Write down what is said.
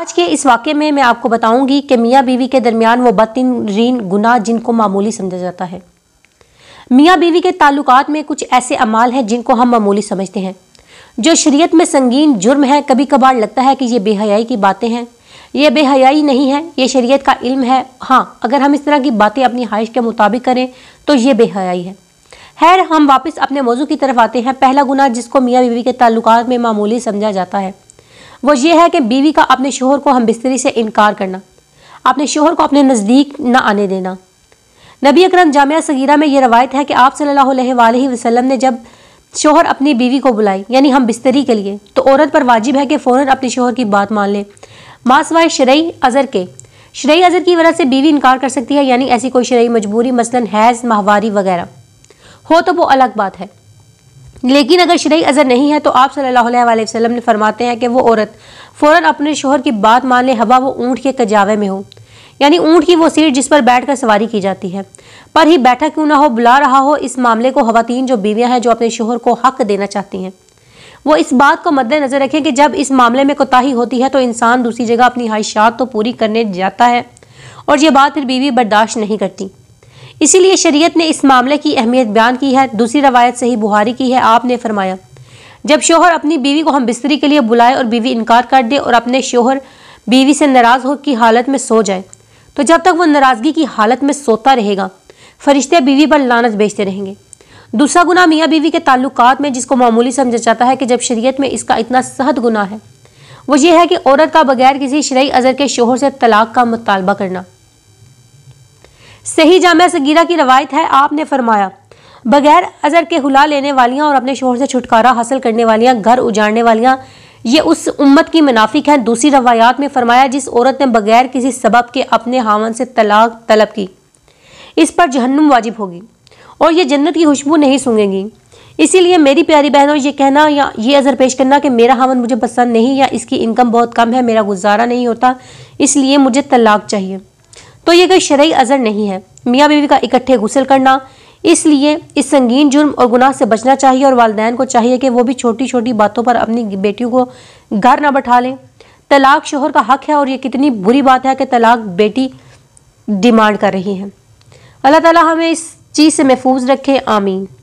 आज के इस वाक्य में मैं आपको बताऊंगी कि मियाँ बीवी के दरमियान वो बदतरीन गुना गुनाह जिनको मामूली समझा जाता है मियाँ बीवी के ताल्लुकात में कुछ ऐसे अमाल हैं जिनको हम मामूली समझते हैं जो शरीयत में संगीन जुर्म है कभी कभार लगता है कि ये बेहयाई की बातें हैं ये बेहयाई नहीं है ये शरीयत का इल्म है हाँ अगर हम इस तरह की बातें अपनी ख्वाहिश के मुताबिक करें तो ये बेहयाई है खैर हम वापस अपने मौजू की तरफ आते हैं पहला गुना जिसको मियाँ बीवी के ताल्लुक में मामूली समझा जाता है वो ये है कि बीवी का अपने शोहर को हम बिस्तरी से इनकार करना अपने शोहर को अपने नज़दीक न आने देना नबी अकरम जामिया सगीरा में यह रवायत है कि आप सल्लल्लाहु अलैहि वसल्लम ने जब शोहर अपनी बीवी को बुलाई यानी हम बिस्तरी के लिए तो औरत पर वाजिब है कि फ़ौर अपने शोहर की बात मान ले मासवाए शरय अज़र के शरय अज़र की वजह से बीवी इनकार कर सकती है यानी ऐसी कोई शरई मजबूरी मसलन हैज़ माहवारी वगैरह हो तो वो अलग बात है लेकिन अगर शरी अज़र नहीं है तो आप सल्लल्लाहु अलैहि वसल्लम ने फरमाते हैं कि वो औरत फ़ौर अपने शोहर की बात मान ले हवा वो ऊँट के कजावे में हो यानी ऊँट की वो सीट जिस पर बैठ कर सवारी की जाती है पर ही बैठा क्यों ना हो बुला रहा हो इस मामले को खुवान जो बीवियाँ हैं जो अपने शोहर को हक देना चाहती हैं वो इस बात को मद्देनज़र रखें कि जब इस मामले में कोताही होती है तो इंसान दूसरी जगह अपनी ख्वाहिशात तो पूरी करने जाता है और ये बात फिर बीवी बर्दाश्त नहीं करती इसीलिए शरीयत ने इस मामले की अहमियत बयान की है दूसरी रवायत सही बुहारी की है आपने फरमाया जब शोहर अपनी बीवी को हम बिस्तरी के लिए बुलाए और बीवी इनकार कर दे और अपने शोहर बीवी से नाराज़ हो की हालत में सो जाए तो जब तक वो नाराज़गी की हालत में सोता रहेगा फरिश्ते बीवी पर लानत बेचते रहेंगे दूसरा गुना मियाँ बीवी के ताल्लुक में जिसको मामूली समझा जाता है कि जब शरीयत में इसका इतना सहद गुना है वो ये है कि औरत का बगैर किसी शरय अज़र के शोहर से तलाक का मुतालबा करना सही जामा सगीरा की रवायत है आपने फरमाया बगैर अजर के हुला लेने वालियाँ और अपने शोर से छुटकारा हासिल करने वालियाँ घर उजाड़ने वालियाँ ये उस उम्मत की मुनाफिक हैं दूसरी रवायात में फरमाया जिस औरत ने बगैर किसी सबब के अपने हावन से तलाक तलब की इस पर जहन्नुम वाजिब होगी और ये जन्नत की खुशबू नहीं सूंघेंगी इसीलिए मेरी प्यारी बहनों ये कहना या ये अज़र पेश करना कि मेरा हावन मुझे पसंद नहीं या इसकी इनकम बहुत कम है मेरा गुजारा नहीं होता इसलिए मुझे तलाक चाहिए तो ये कोई शरय अज़र नहीं है मियाँ बीवी का इकट्ठे गुसल करना इसलिए इस संगीन जुर्म और गुनाह से बचना चाहिए और वालदेन को चाहिए कि वो भी छोटी छोटी बातों पर अपनी बेटियों को घर ना बैठा लें तलाक शोहर का हक है और ये कितनी बुरी बात है कि तलाक बेटी डिमांड कर रही है अल्लाह ताला हमें इस चीज़ से महफूज रखे आमीन